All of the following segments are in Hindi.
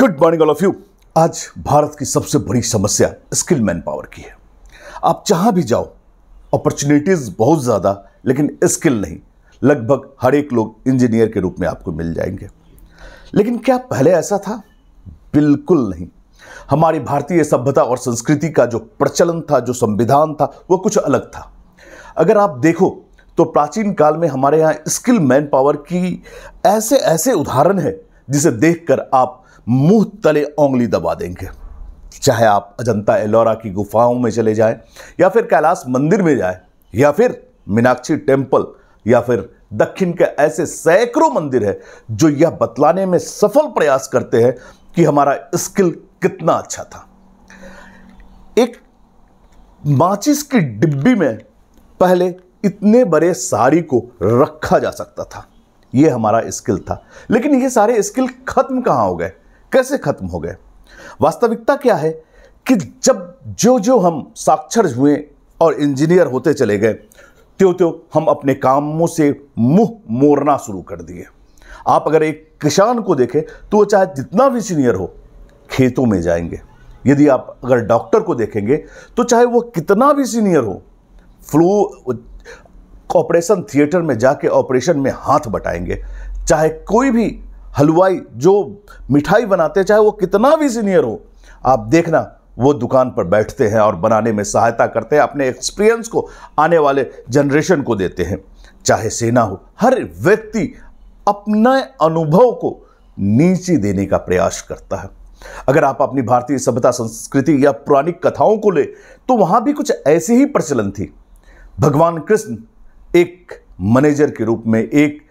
good morning all of you आज भारत की सबसे बड़ी समस्या स्किल मैन पावर की है आप जहाँ भी जाओ अपॉर्चुनिटीज़ बहुत ज़्यादा लेकिन स्किल नहीं लगभग हर एक लोग इंजीनियर के रूप में आपको मिल जाएंगे लेकिन क्या पहले ऐसा था बिल्कुल नहीं हमारी भारतीय सभ्यता और संस्कृति का जो प्रचलन था जो संविधान था वो कुछ अलग था अगर आप देखो तो प्राचीन काल में हमारे यहाँ स्किल मैन पावर की ऐसे ऐसे उदाहरण है जिसे देखकर आप मुंह तले ओंगली दबा देंगे चाहे आप अजंता एलोरा की गुफाओं में चले जाएं या फिर कैलाश मंदिर में जाएं या फिर मीनाक्षी टेम्पल या फिर दक्षिण के ऐसे सैकड़ों मंदिर है जो यह बतलाने में सफल प्रयास करते हैं कि हमारा स्किल कितना अच्छा था एक माचिस की डिब्बी में पहले इतने बड़े साड़ी को रखा जा सकता था यह हमारा स्किल था लेकिन यह सारे स्किल खत्म कहाँ हो गए कैसे खत्म हो गए वास्तविकता क्या है कि जब जो जो हम साक्षर हुए और इंजीनियर होते चले गए त्यों त्यों हम अपने कामों से मुंह मोड़ना शुरू कर दिए आप अगर एक किसान को देखें तो वो चाहे जितना भी सीनियर हो खेतों में जाएंगे यदि आप अगर डॉक्टर को देखेंगे तो चाहे वो कितना भी सीनियर हो फ्लू ऑपरेशन थिएटर में जाके ऑपरेशन में हाथ बटाएंगे चाहे कोई भी हलवाई जो मिठाई बनाते चाहे वो कितना भी सीनियर हो आप देखना वो दुकान पर बैठते हैं और बनाने में सहायता करते हैं अपने एक्सपीरियंस को आने वाले जनरेशन को देते हैं चाहे सेना हो हर व्यक्ति अपने अनुभव को नीचे देने का प्रयास करता है अगर आप अपनी भारतीय सभ्यता संस्कृति या पुरानी कथाओं को ले तो वहां भी कुछ ऐसे ही प्रचलन थी भगवान कृष्ण एक मैनेजर के रूप में एक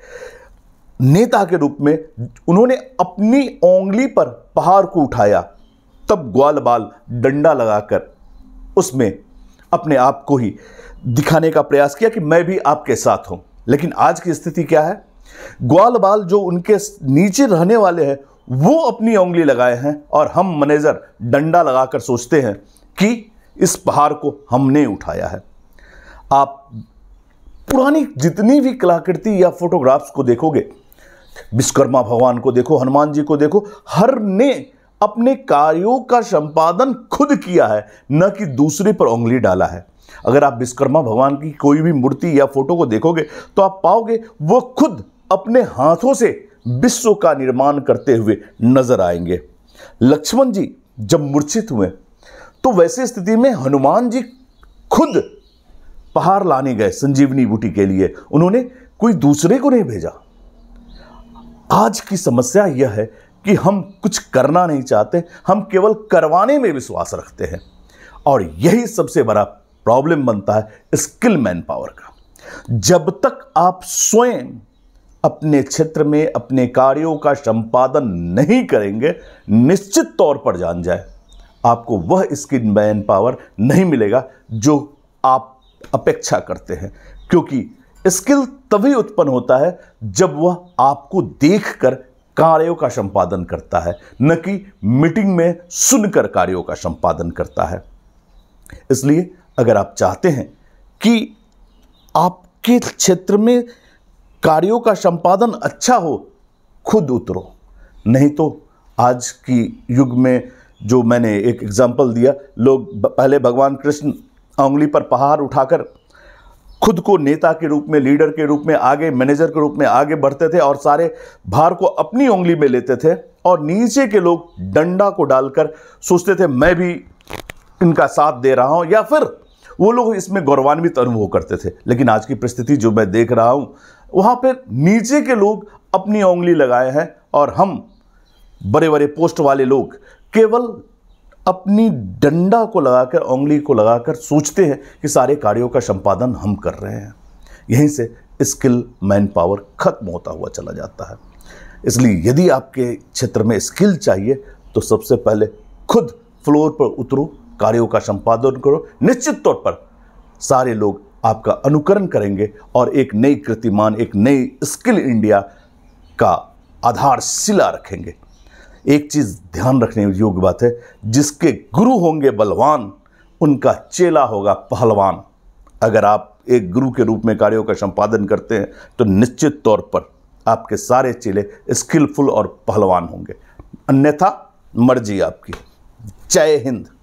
नेता के रूप में उन्होंने अपनी ओंगली पर पहाड़ को उठाया तब ग्वाल बाल डंडा लगाकर उसमें अपने आप को ही दिखाने का प्रयास किया कि मैं भी आपके साथ हूं लेकिन आज की स्थिति क्या है ग्वाल बाल जो उनके नीचे रहने वाले हैं वो अपनी उंगली लगाए हैं और हम मैनेजर डंडा लगाकर सोचते हैं कि इस पहाड़ को हमने उठाया है आप पुरानी जितनी भी कलाकृति या फोटोग्राफ्स को देखोगे विश्वकर्मा भगवान को देखो हनुमान जी को देखो हर ने अपने कार्यों का संपादन खुद किया है न कि दूसरे पर उंगली डाला है अगर आप विश्वकर्मा भगवान की कोई भी मूर्ति या फोटो को देखोगे तो आप पाओगे वो खुद अपने हाथों से विश्व का निर्माण करते हुए नजर आएंगे लक्ष्मण जी जब मूर्छित हुए तो वैसे स्थिति में हनुमान जी खुद पहाड़ लाने गए संजीवनी बूटी के लिए उन्होंने कोई दूसरे को नहीं भेजा आज की समस्या यह है कि हम कुछ करना नहीं चाहते हम केवल करवाने में विश्वास रखते हैं और यही सबसे बड़ा प्रॉब्लम बनता है स्किल मैन पावर का जब तक आप स्वयं अपने क्षेत्र में अपने कार्यों का संपादन नहीं करेंगे निश्चित तौर पर जान जाए आपको वह स्किल मैन पावर नहीं मिलेगा जो आप अपेक्षा करते हैं क्योंकि स्किल तभी उत्पन्न होता है जब वह आपको देखकर कार्यों का संपादन करता है न कि मीटिंग में सुनकर कार्यों का संपादन करता है इसलिए अगर आप चाहते हैं कि आपके क्षेत्र में कार्यों का संपादन अच्छा हो खुद उतरो नहीं तो आज की युग में जो मैंने एक एग्जाम्पल दिया लोग पहले भगवान कृष्ण उंगली पर पहाड़ उठाकर खुद को नेता के रूप में लीडर के रूप में आगे मैनेजर के रूप में आगे बढ़ते थे और सारे भार को अपनी उंगली में लेते थे और नीचे के लोग डंडा को डालकर सोचते थे मैं भी इनका साथ दे रहा हूं या फिर वो लोग इसमें गौरवान्वित अनुभव करते थे लेकिन आज की परिस्थिति जो मैं देख रहा हूं वहां पर नीचे के लोग अपनी उंगली लगाए हैं और हम बड़े बड़े पोस्ट वाले लोग केवल अपनी डंडा को लगाकर उंगली को लगाकर सोचते हैं कि सारे कार्यों का संपादन हम कर रहे हैं यहीं से स्किल मैन पावर खत्म होता हुआ चला जाता है इसलिए यदि आपके क्षेत्र में स्किल चाहिए तो सबसे पहले खुद फ्लोर पर उतरो कार्यों का संपादन करो निश्चित तौर पर सारे लोग आपका अनुकरण करेंगे और एक नई कृतिमान एक नई स्किल इंडिया का आधारशिला रखेंगे एक चीज़ ध्यान रखने योग्य बात है जिसके गुरु होंगे बलवान उनका चेला होगा पहलवान अगर आप एक गुरु के रूप में कार्यों का संपादन करते हैं तो निश्चित तौर पर आपके सारे चेले स्किलफुल और पहलवान होंगे अन्यथा मर्जी आपकी जय हिंद